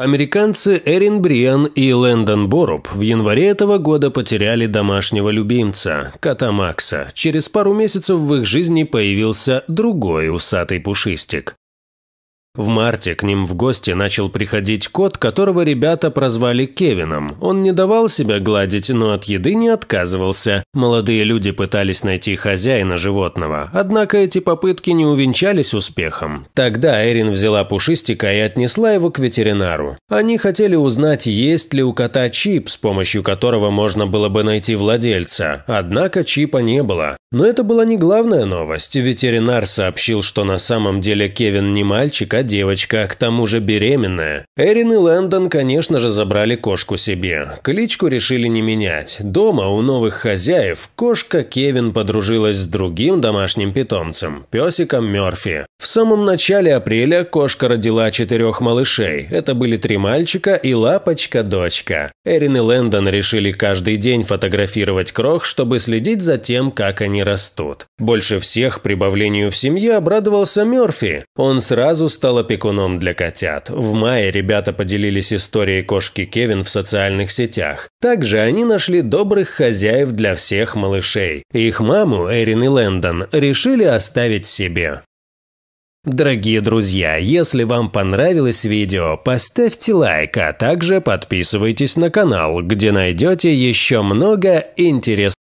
Американцы Эрин Бриан и Лэндон Боруб в январе этого года потеряли домашнего любимца, кота Макса. Через пару месяцев в их жизни появился другой усатый пушистик. В марте к ним в гости начал приходить кот, которого ребята прозвали Кевином. Он не давал себя гладить, но от еды не отказывался. Молодые люди пытались найти хозяина животного, однако эти попытки не увенчались успехом. Тогда Эрин взяла пушистика и отнесла его к ветеринару. Они хотели узнать, есть ли у кота чип, с помощью которого можно было бы найти владельца. Однако чипа не было. Но это была не главная новость. Ветеринар сообщил, что на самом деле Кевин не мальчик, а девочка, к тому же беременная. Эрин и Лэндон, конечно же, забрали кошку себе. Кличку решили не менять. Дома у новых хозяев кошка Кевин подружилась с другим домашним питомцем – песиком Мёрфи. В самом начале апреля кошка родила четырех малышей. Это были три мальчика и лапочка-дочка. Эрин и Лэндон решили каждый день фотографировать крох, чтобы следить за тем, как они растут. Больше всех прибавлению в семье обрадовался Мёрфи. Он сразу стал стал опекуном для котят. В мае ребята поделились историей кошки Кевин в социальных сетях. Также они нашли добрых хозяев для всех малышей. Их маму, Эрин и Лэндон, решили оставить себе. Дорогие друзья, если вам понравилось видео, поставьте лайк, а также подписывайтесь на канал, где найдете еще много интересных